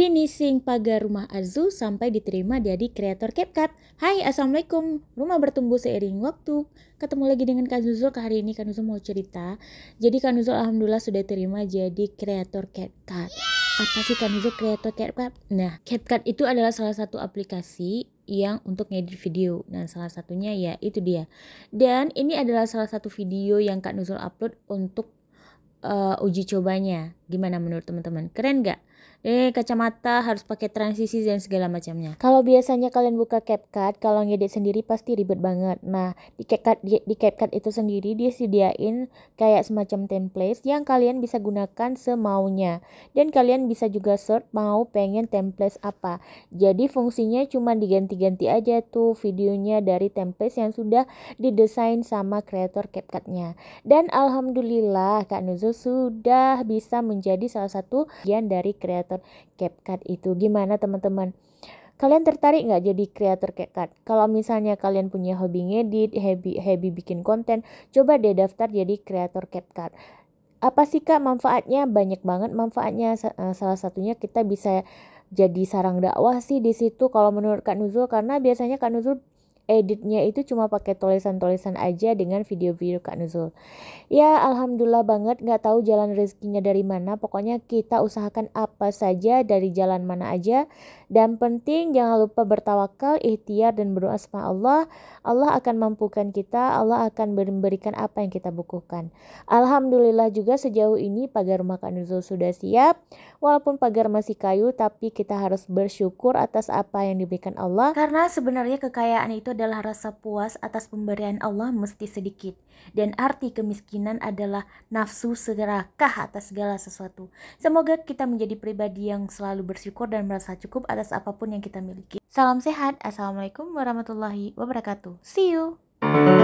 finishing pagar rumah Azu sampai diterima jadi kreator CapCut. Hai, Assalamualaikum. Rumah bertumbuh seiring waktu. Ketemu lagi dengan Kak Nuzul. Hari ini Kak Nuzul mau cerita. Jadi Kak Nuzul Alhamdulillah sudah terima jadi kreator CapCut. Apa sih Kak Nuzul kreator CapCut? Nah, CapCut itu adalah salah satu aplikasi yang untuk ngedit video dan nah, salah satunya ya itu dia dan ini adalah salah satu video yang Kak Nuzul upload untuk uh, uji cobanya Gimana menurut teman-teman? Keren gak? Eh, kacamata harus pakai transisi dan segala macamnya. Kalau biasanya kalian buka CapCut, kalau ngedit sendiri pasti ribet banget. Nah, di CapCut di, di CapCut itu sendiri dia sediain kayak semacam template yang kalian bisa gunakan semaunya. Dan kalian bisa juga search mau pengen template apa. Jadi fungsinya cuma diganti-ganti aja tuh videonya dari template yang sudah didesain sama kreator CapCutnya Dan alhamdulillah Kak Nuzul sudah bisa men menjadi salah satu bagian dari kreator CapCut itu. Gimana teman-teman? Kalian tertarik nggak jadi kreator CapCut? Kalau misalnya kalian punya hobi ngedit, hobi, hobi bikin konten, coba deh daftar jadi kreator CapCut apa sih kak manfaatnya banyak banget manfaatnya eh, salah satunya kita bisa jadi sarang dakwah sih di situ kalau menurut kak Nuzul karena biasanya kak Nuzul editnya itu cuma pakai tulisan-tulisan aja dengan video-video Kak Nuzul. Ya alhamdulillah banget nggak tahu jalan rezekinya dari mana. Pokoknya kita usahakan apa saja dari jalan mana aja. Dan penting jangan lupa bertawakal, ikhtiar dan berdoa sama Allah. Allah akan mampukan kita, Allah akan memberikan apa yang kita butuhkan. Alhamdulillah juga sejauh ini pagar rumah Kak Nuzul sudah siap. Walaupun pagar masih kayu, tapi kita harus bersyukur atas apa yang diberikan Allah. Karena sebenarnya kekayaan itu adalah rasa puas atas pemberian Allah mesti sedikit. Dan arti kemiskinan adalah nafsu segerakah atas segala sesuatu. Semoga kita menjadi pribadi yang selalu bersyukur dan merasa cukup atas apapun yang kita miliki. Salam sehat, Assalamualaikum warahmatullahi wabarakatuh. See you!